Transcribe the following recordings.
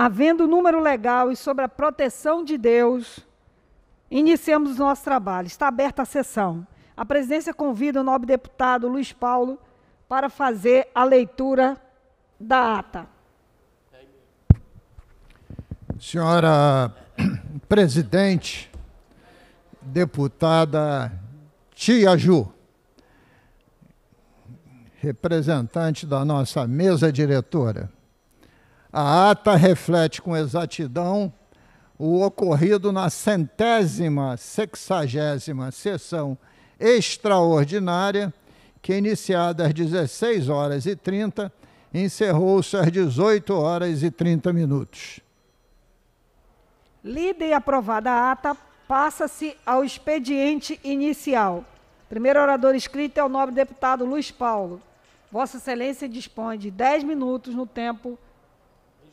havendo número legal e sobre a proteção de Deus, iniciamos nosso trabalho. Está aberta a sessão. A presidência convida o nobre deputado Luiz Paulo para fazer a leitura da ata. Senhora presidente, deputada Tia Ju, representante da nossa mesa diretora, a ata reflete com exatidão o ocorrido na centésima, sexagésima sessão extraordinária, que iniciada às 16 horas e 30, encerrou-se às 18 horas e 30 minutos. Lida e aprovada a ata, passa-se ao expediente inicial. Primeiro orador escrito é o nobre deputado Luiz Paulo. Vossa Excelência dispõe de 10 minutos no tempo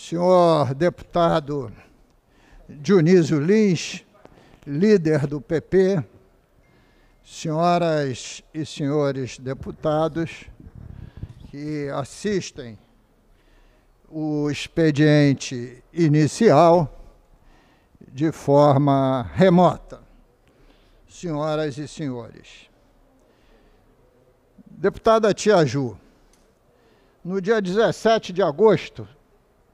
senhor deputado Dionísio Lins, líder do PP, senhoras e senhores deputados que assistem o expediente inicial de forma remota. Senhoras e senhores, deputada Tia Ju, no dia 17 de agosto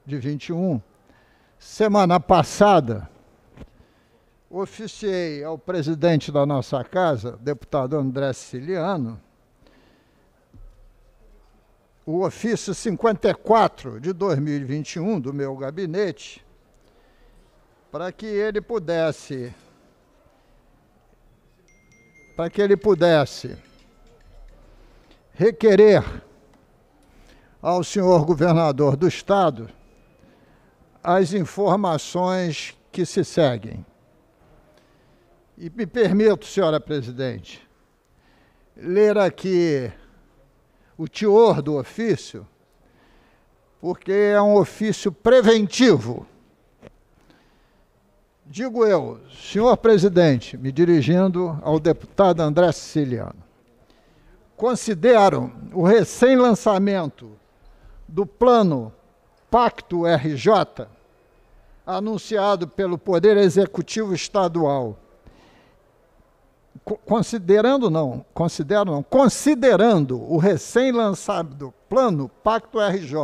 de 21. Semana passada, oficiei ao presidente da nossa casa, deputado André Siciliano, o ofício 54 de 2021 do meu gabinete, para que ele pudesse para que ele pudesse requerer ao senhor governador do estado as informações que se seguem. E me permito, senhora presidente, ler aqui o teor do ofício, porque é um ofício preventivo. Digo eu, senhor presidente, me dirigindo ao deputado André Siciliano, considero o recém-lançamento do plano Pacto RJ anunciado pelo Poder Executivo Estadual. Considerando não, considero não, considerando o recém-lançado plano Pacto RJ,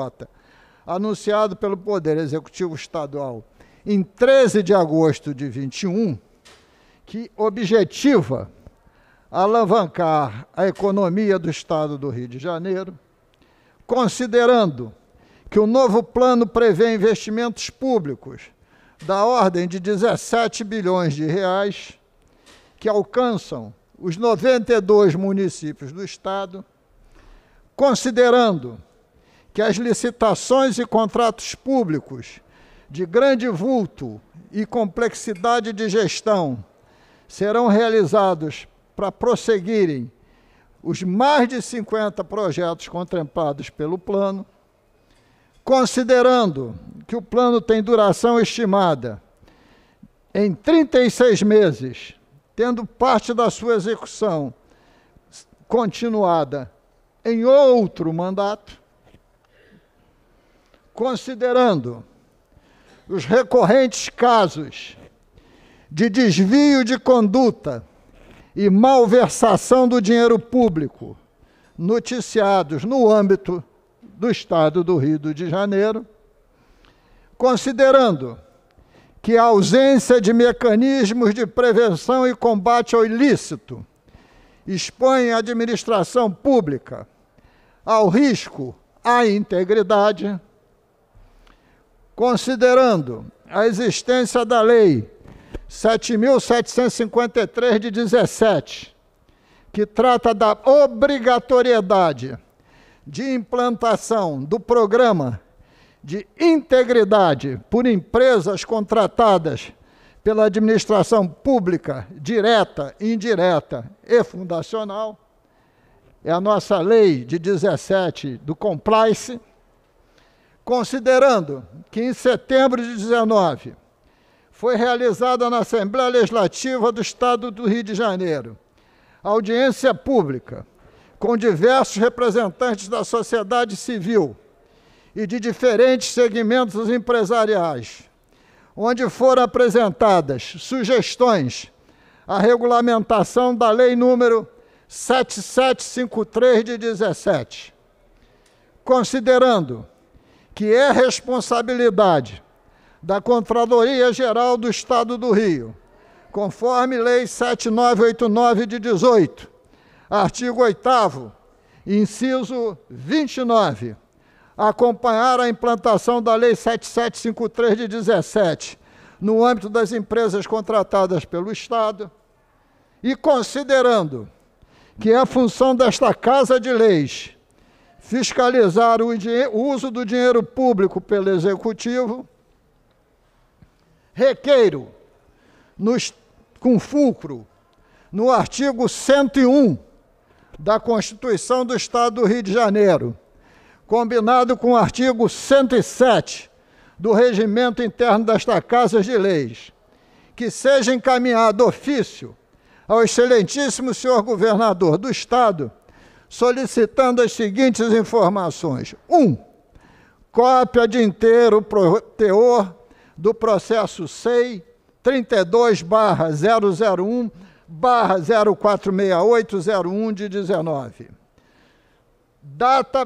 anunciado pelo Poder Executivo Estadual em 13 de agosto de 21, que objetiva alavancar a economia do estado do Rio de Janeiro, considerando que o novo plano prevê investimentos públicos da ordem de 17 bilhões de reais, que alcançam os 92 municípios do estado, considerando que as licitações e contratos públicos de grande vulto e complexidade de gestão serão realizados para prosseguirem os mais de 50 projetos contemplados pelo plano, considerando que o plano tem duração estimada em 36 meses, tendo parte da sua execução continuada em outro mandato, considerando os recorrentes casos de desvio de conduta e malversação do dinheiro público noticiados no âmbito do Estado do Rio de Janeiro, Considerando que a ausência de mecanismos de prevenção e combate ao ilícito expõe a administração pública ao risco à integridade, considerando a existência da lei 7753 de 17, que trata da obrigatoriedade de implantação do programa de integridade por empresas contratadas pela administração pública, direta, indireta e fundacional, é a nossa lei de 17 do Complice, considerando que em setembro de 19 foi realizada na Assembleia Legislativa do Estado do Rio de Janeiro audiência pública com diversos representantes da sociedade civil, e de diferentes segmentos empresariais, onde foram apresentadas sugestões à regulamentação da Lei número 7753 de 17, considerando que é responsabilidade da Contradoria Geral do Estado do Rio, conforme Lei 7989 de 18, artigo 8 inciso 29, acompanhar a implantação da Lei 7753 de 17 no âmbito das empresas contratadas pelo Estado e considerando que é função desta Casa de Leis fiscalizar o, o uso do dinheiro público pelo Executivo, requeiro nos, com fulcro no artigo 101 da Constituição do Estado do Rio de Janeiro combinado com o artigo 107 do Regimento Interno desta Casa de Leis, que seja encaminhado ofício ao excelentíssimo senhor governador do Estado, solicitando as seguintes informações: 1. Um, cópia de inteiro teor do processo SEI 32/001 barra 046801 de 19. Data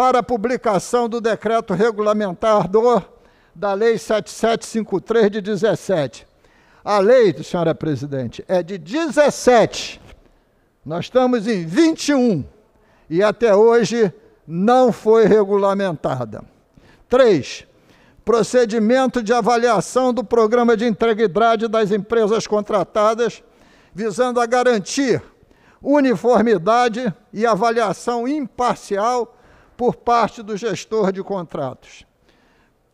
para a publicação do decreto regulamentar do, da Lei 7753 de 17. A lei, senhora presidente, é de 17. Nós estamos em 21 e até hoje não foi regulamentada. 3. Procedimento de avaliação do programa de integridade das empresas contratadas, visando a garantir uniformidade e avaliação imparcial por parte do gestor de contratos.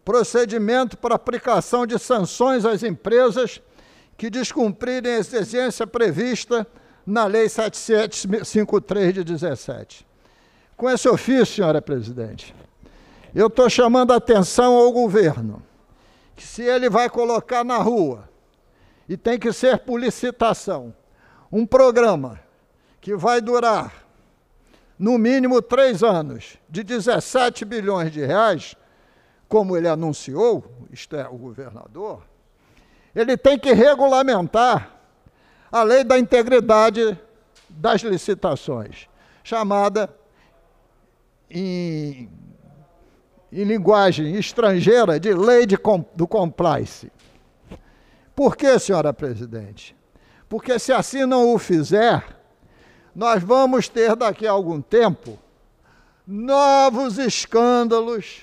Procedimento para aplicação de sanções às empresas que descumprirem a exigência prevista na Lei 7753 de 17. Com esse ofício, senhora presidente, eu estou chamando a atenção ao governo que se ele vai colocar na rua, e tem que ser por licitação, um programa que vai durar no mínimo três anos, de 17 bilhões de reais, como ele anunciou, isto é, o governador, ele tem que regulamentar a lei da integridade das licitações, chamada em, em linguagem estrangeira de lei de, do complice. Por que, senhora presidente? Porque se assim não o fizer, nós vamos ter daqui a algum tempo novos escândalos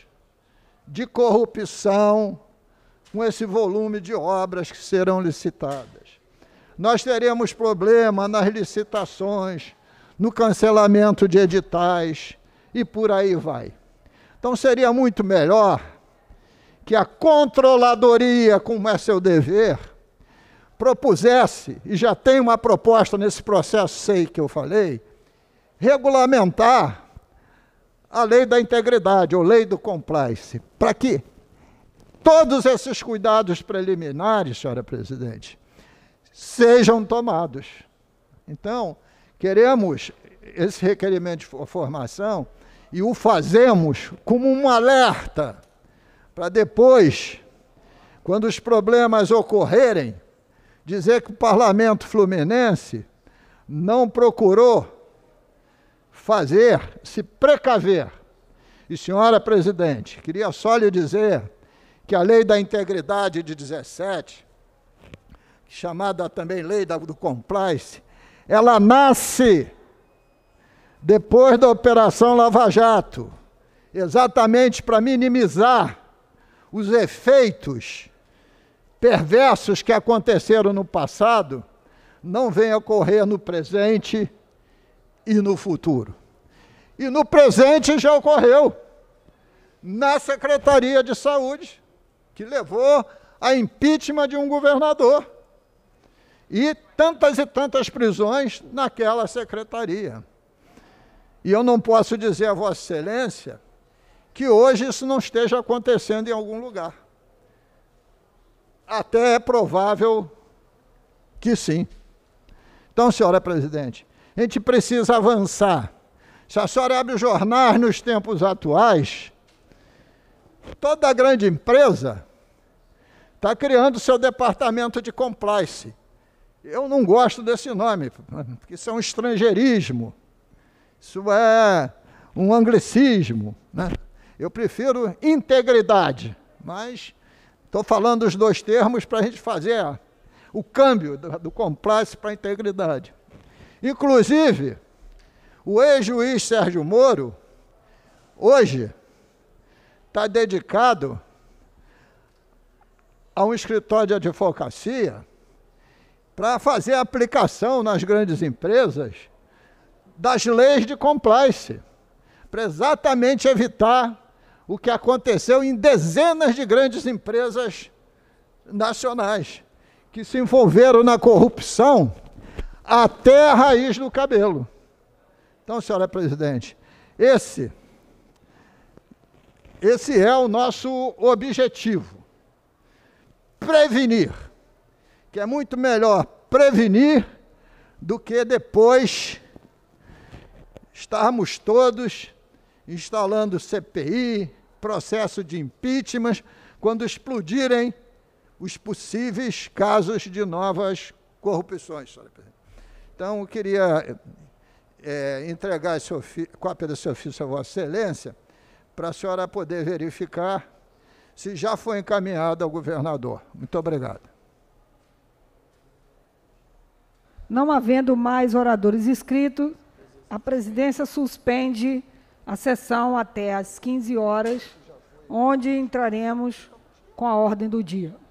de corrupção com esse volume de obras que serão licitadas. Nós teremos problema nas licitações, no cancelamento de editais e por aí vai. Então seria muito melhor que a controladoria, como é seu dever, propusesse, e já tem uma proposta nesse processo, sei que eu falei, regulamentar a lei da integridade, ou lei do compliance, para que todos esses cuidados preliminares, senhora presidente, sejam tomados. Então, queremos esse requerimento de formação e o fazemos como um alerta para depois, quando os problemas ocorrerem, dizer que o parlamento fluminense não procurou fazer, se precaver. E, senhora presidente, queria só lhe dizer que a lei da integridade de 17, chamada também lei do complice, ela nasce depois da Operação Lava Jato, exatamente para minimizar os efeitos perversos que aconteceram no passado não venham ocorrer no presente e no futuro. E no presente já ocorreu na Secretaria de Saúde, que levou a impeachment de um governador. E tantas e tantas prisões naquela secretaria. E eu não posso dizer a Vossa Excelência que hoje isso não esteja acontecendo em algum lugar. Até é provável que sim. Então, senhora presidente, a gente precisa avançar. Se a senhora abre os jornais nos tempos atuais, toda grande empresa está criando seu departamento de compliance. Eu não gosto desse nome, porque isso é um estrangeirismo, isso é um anglicismo. Né? Eu prefiro integridade, mas Estou falando os dois termos para a gente fazer o câmbio do, do para a integridade. Inclusive, o ex-juiz Sérgio Moro, hoje, está dedicado a um escritório de advocacia para fazer a aplicação nas grandes empresas das leis de complice, para exatamente evitar o que aconteceu em dezenas de grandes empresas nacionais que se envolveram na corrupção até a raiz do cabelo. Então, senhora presidente, esse esse é o nosso objetivo. Prevenir, que é muito melhor prevenir do que depois estarmos todos instalando CPI, processo de impeachment, quando explodirem os possíveis casos de novas corrupções. Então, eu queria é, entregar esse cópia desse ofício a Vossa Excelência, para a senhora poder verificar se já foi encaminhado ao governador. Muito obrigado. Não havendo mais oradores inscritos, a presidência suspende a sessão até às 15 horas, onde entraremos com a ordem do dia.